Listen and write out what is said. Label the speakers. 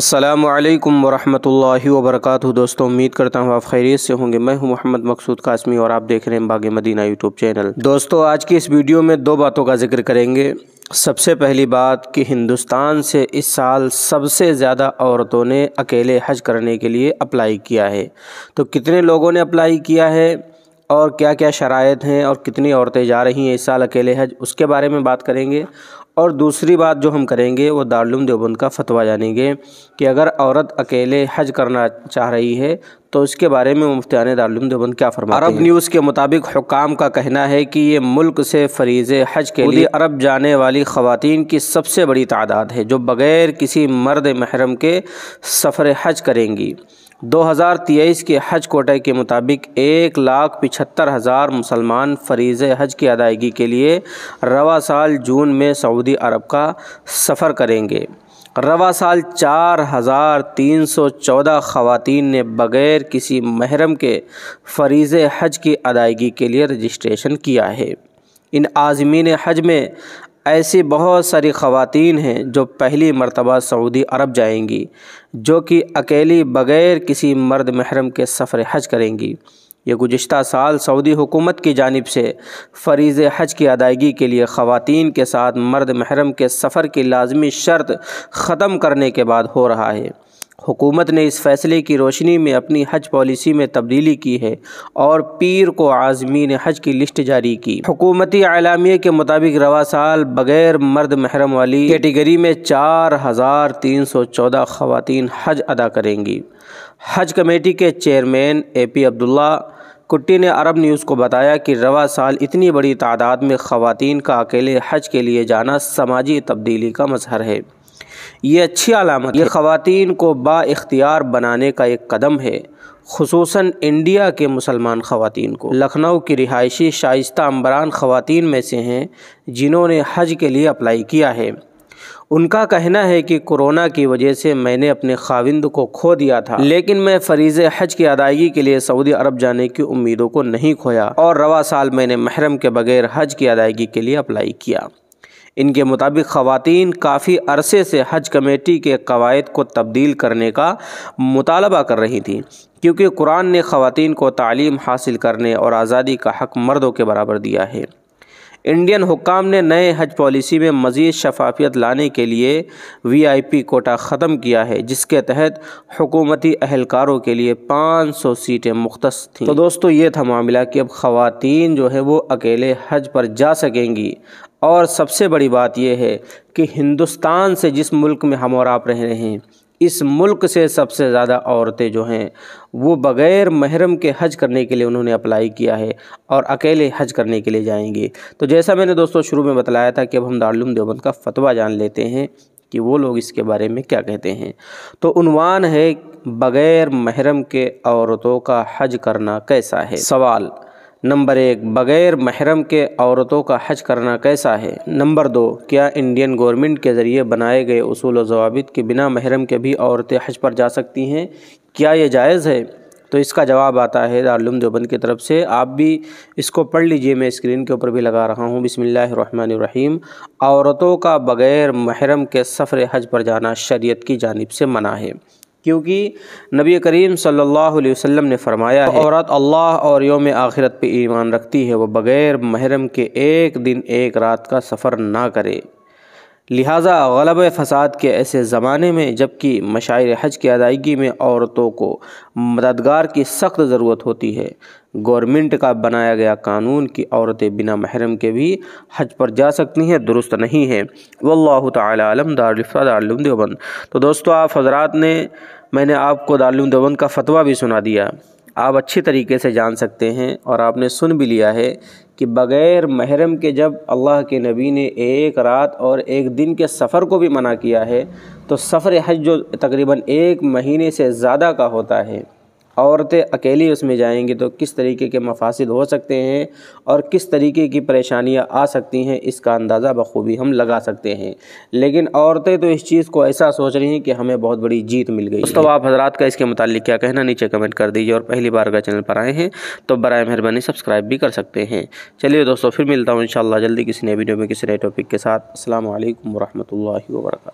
Speaker 1: अस्सलाम वालेकुम वरहमतुल्लाहि वबरकatuह दोस्तों उम्मीद करता हूँ आप खैरियत से होंगे मैं हूँ मोहम्मद मकसूद कासमी और आप देख रहे हैं बाग मदीना यूट्यूब चैनल दोस्तों आज की इस वीडियो में दो बातों का जिक्र करेंगे सबसे पहली बात कि हिंदुस्तान से इस साल सबसे ज़्यादा औरतों ने अकेले हज करने के लिए अप्लाई किया है तो कितने लोगों ने अप्लाई किया है और क्या क्या शरात हैं और कितनी औरतें जा रही हैं इस साल अकेले हज उसके बारे में बात करेंगे और दूसरी बात जो हम करेंगे वो दारुल देवबंद का फतवा जानेंगे कि अगर औरत अकेले हज करना चाह रही है तो इसके बारे में मुफ्तियान दारुम देवबंद क्या फरमा अरब न्यूज़ के मुताबिक हुकाम का कहना है कि ये मुल्क से फरीज हज के लिए अरब जाने वाली खवतिन की सबसे बड़ी तादाद है जो बग़ैर किसी मर्द महरम के सफ़र हज करेंगी 2023 के हज कोटे के मुताबिक एक लाख पिछहत्तर हज़ार मुसलमान फरीज हज की अदायगी के लिए रवा साल जून में सऊदी अरब का सफ़र करेंगे रवा साल चार हज़ार तीन सौ चौदह ख़वातीन ने बग़ैर किसी महरम के फरीज़ हज की अदायगी के लिए रजिस्ट्रेशन किया है इन आज़मीन हज में ऐसी बहुत सारी ख़वातीन हैं जो पहली मरतबा सऊदी अरब जाएंगी जो कि अकेली बग़ैर किसी मर्द महरम के सफ़र हज करेंगी ये गुज्त साल सऊदी हुकूमत की जानब से फरीज़ हज की अदायगी के लिए ख़वान के साथ मर्द महरम के सफ़र की लाजमी शर्त ख़त्म करने के बाद हो रहा है हुकूमत ने इस फैसले की रोशनी में अपनी हज पॉलिसी में तब्दीली की है और पीर को आज़मीन हज की लिस्ट जारी की हुकूमती अलामिया के मुताबिक रवा साल बग़ैर मर्द महरम वाली कैटेगरी में चार हज़ार तीन सौ चौदह खवतिन हज अदा करेंगी हज कमेटी के चेयरमैन ए पी अब्दुल्ला कुट्टी ने अरब न्यूज़ को बताया कि रवा साल इतनी बड़ी तादाद में ख़वातीन का अकेले हज के लिए जाना समाजी तब्दीली का मजहर है ये अच्छी अलामत ये ख़वातीन को बाख्तियार बनाने का एक कदम है खसूस इंडिया के मुसलमान ख़वातीन को लखनऊ की रिहायशी शाइस्ता अम्बरान खवतान में से हैं जिन्होंने हज के लिए अप्लाई किया है उनका कहना है कि कोरोना की वजह से मैंने अपने खाविंद को खो दिया था लेकिन मैं फरीज हज की अदायगी के लिए सऊदी अरब जाने की उम्मीदों को नहीं खोया और रवा साल मैंने महरम के बगैर हज की अदायगी के लिए अप्लाई किया इनके मुताबिक ख़वातीन काफ़ी अरसे से हज कमेटी के कवायद को तब्दील करने का मुतालबा कर रही थी क्योंकि कुरान ने ख़वातीन को तालीम हासिल करने और आज़ादी का हक मर्दों के बराबर दिया है इंडियन हुकाम ने नए हज पॉलिसी में मज़ीद शफाफियत लाने के लिए वीआईपी कोटा ख़त्म किया है जिसके तहत हुकूमती अहलकारों के लिए 500 सीटें मुख्त थीं तो दोस्तों ये था मामला कि अब खातन जो है वो अकेले हज पर जा सकेंगी और सबसे बड़ी बात यह है कि हिंदुस्तान से जिस मुल्क में हम और आप रह रहे हैं इस मुल्क से सबसे ज़्यादा औरतें जो हैं वो बग़ैर महरम के हज करने के लिए उन्होंने अप्लाई किया है और अकेले हज करने के लिए जाएंगे तो जैसा मैंने दोस्तों शुरू में बतलाया था कि अब हम दारुम देवबंद का फतवा जान लेते हैं कि वो लोग इसके बारे में क्या कहते हैं तो उनवान है बग़ैर महरम के औरतों का हज करना कैसा है सवाल नंबर एक बग़ैर महरम के औरतों का हज करना कैसा है नंबर दो क्या इंडियन गवर्नमेंट के ज़रिए बनाए गए असूल व के बिना महरम के भी औरतें हज पर जा सकती हैं क्या ये जायज़ है तो इसका जवाब आता है दारुम देवबंद की तरफ से आप भी इसको पढ़ लीजिए मैं स्क्रीन के ऊपर भी लगा रहा हूँ बिसमीम औरतों का बग़ैर महरम के सफ़र हज पर जाना शरीत की जानब से मना है क्योंकि नबी करीम सल्लल्लाहु अलैहि वसल्लम ने फरमाया है औरत अल्लाह और योम आखिरत पे ईमान रखती है वह बग़ैर महरम के एक दिन एक रात का सफ़र ना करे लिहाजा गलब फसाद के ऐसे ज़माने में जबकि मशार हज की अदायगी में औरतों को मददगार की सख्त ज़रूरत होती है गवर्नमेंट का बनाया गया कानून कि औरतें बिना महरम के भी हज पर जा सकती हैं दुरुस्त नहीं है वल्लाह तलम दारफ़ादारबंद तो दोस्तों आप हजरात ने मैंने आपको दारुम देवबंद का फतवा भी सुना दिया आप अच्छी तरीके से जान सकते हैं और आपने सुन भी लिया है कि बग़ैर महरम के जब अल्लाह के नबी ने एक रात और एक दिन के सफ़र को भी मना किया है तो सफ़र हज जो तकरीबन एक महीने से ज़्यादा का होता है औरतें अकेली उसमें जाएंगी तो किस तरीके के मफासद हो सकते हैं और किस तरीके की परेशानियां आ सकती हैं इसका अंदाज़ा बखूबी हम लगा सकते हैं लेकिन औरतें तो इस चीज़ को ऐसा सोच रही हैं कि हमें बहुत बड़ी जीत मिल गई तो आप हजरात का इसके मतलब क्या कहना नीचे कमेंट कर दीजिए और पहली बार का चैनल पर आए हैं तो बर मेहरबानी सब्सक्राइब भी कर सकते हैं चलिए दोस्तों फिर मिलता हूँ इन जल्दी किसी नए वीडियो में किसी नए टॉपिक के साथ असल वरहमल वर्का